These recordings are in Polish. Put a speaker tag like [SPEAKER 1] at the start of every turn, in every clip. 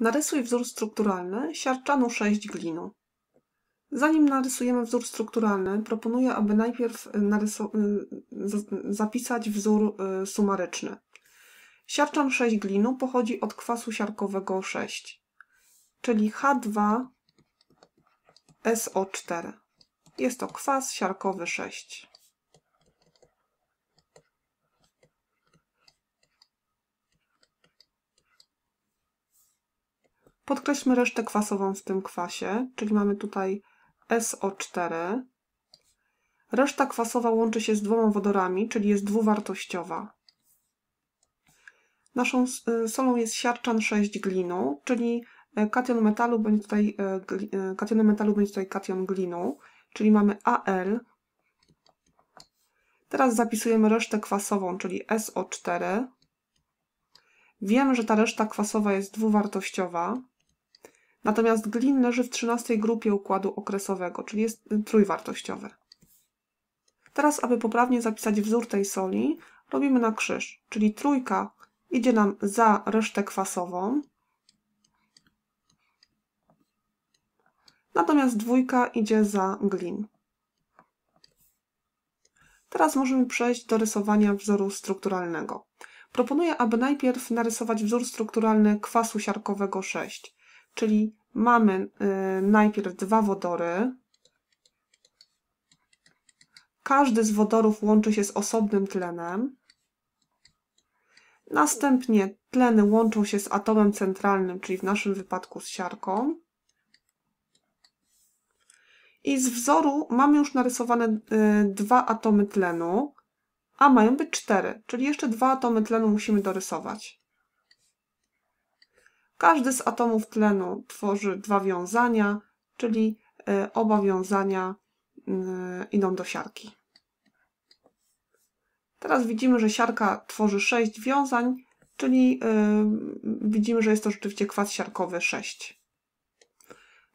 [SPEAKER 1] Narysuj wzór strukturalny siarczanu 6 glinu. Zanim narysujemy wzór strukturalny, proponuję, aby najpierw y, y, zapisać wzór y, sumaryczny. Siarczan 6 glinu pochodzi od kwasu siarkowego 6, czyli H2SO4. Jest to kwas siarkowy 6. Podkreślmy resztę kwasową w tym kwasie, czyli mamy tutaj SO4. Reszta kwasowa łączy się z dwoma wodorami, czyli jest dwuwartościowa. Naszą y, solą jest siarczan 6 glinu, czyli y, kation metalu będzie tutaj, y, kationem metalu będzie tutaj kation glinu, czyli mamy Al. Teraz zapisujemy resztę kwasową, czyli SO4. Wiem, że ta reszta kwasowa jest dwuwartościowa, Natomiast glin leży w 13 grupie układu okresowego, czyli jest trójwartościowy. Teraz, aby poprawnie zapisać wzór tej soli, robimy na krzyż, czyli trójka idzie nam za resztę kwasową, natomiast dwójka idzie za glin. Teraz możemy przejść do rysowania wzoru strukturalnego. Proponuję, aby najpierw narysować wzór strukturalny kwasu siarkowego 6. Czyli mamy y, najpierw dwa wodory. Każdy z wodorów łączy się z osobnym tlenem. Następnie tleny łączą się z atomem centralnym, czyli w naszym wypadku z siarką. I z wzoru mamy już narysowane y, dwa atomy tlenu, a mają być cztery, czyli jeszcze dwa atomy tlenu musimy dorysować. Każdy z atomów tlenu tworzy dwa wiązania, czyli e, oba wiązania e, idą do siarki. Teraz widzimy, że siarka tworzy 6 wiązań, czyli e, widzimy, że jest to rzeczywiście kwas siarkowy 6.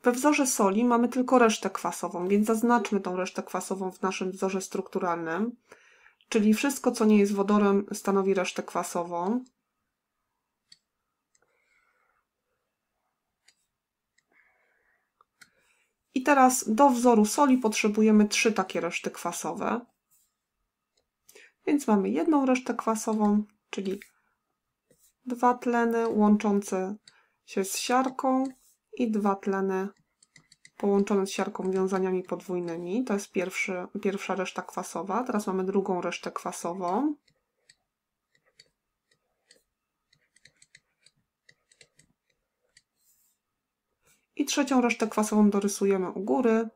[SPEAKER 1] We wzorze soli mamy tylko resztę kwasową, więc zaznaczmy tą resztę kwasową w naszym wzorze strukturalnym, czyli wszystko, co nie jest wodorem, stanowi resztę kwasową. I teraz do wzoru soli potrzebujemy trzy takie reszty kwasowe. Więc mamy jedną resztę kwasową, czyli dwa tleny łączące się z siarką i dwa tleny połączone z siarką wiązaniami podwójnymi. To jest pierwszy, pierwsza reszta kwasowa. Teraz mamy drugą resztę kwasową. I trzecią resztę kwasową dorysujemy u góry.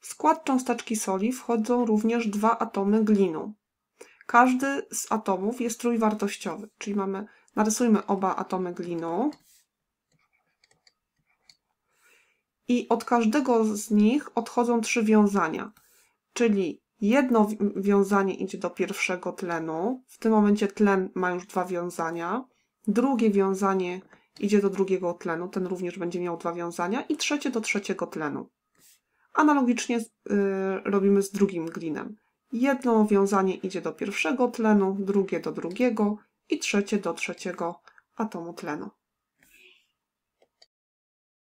[SPEAKER 1] W skład cząsteczki soli wchodzą również dwa atomy glinu. Każdy z atomów jest trójwartościowy, czyli mamy, narysujmy oba atomy glinu. I od każdego z nich odchodzą trzy wiązania, czyli Jedno wiązanie idzie do pierwszego tlenu. W tym momencie tlen ma już dwa wiązania. Drugie wiązanie idzie do drugiego tlenu. Ten również będzie miał dwa wiązania. I trzecie do trzeciego tlenu. Analogicznie y, robimy z drugim glinem. Jedno wiązanie idzie do pierwszego tlenu, drugie do drugiego i trzecie do trzeciego atomu tlenu.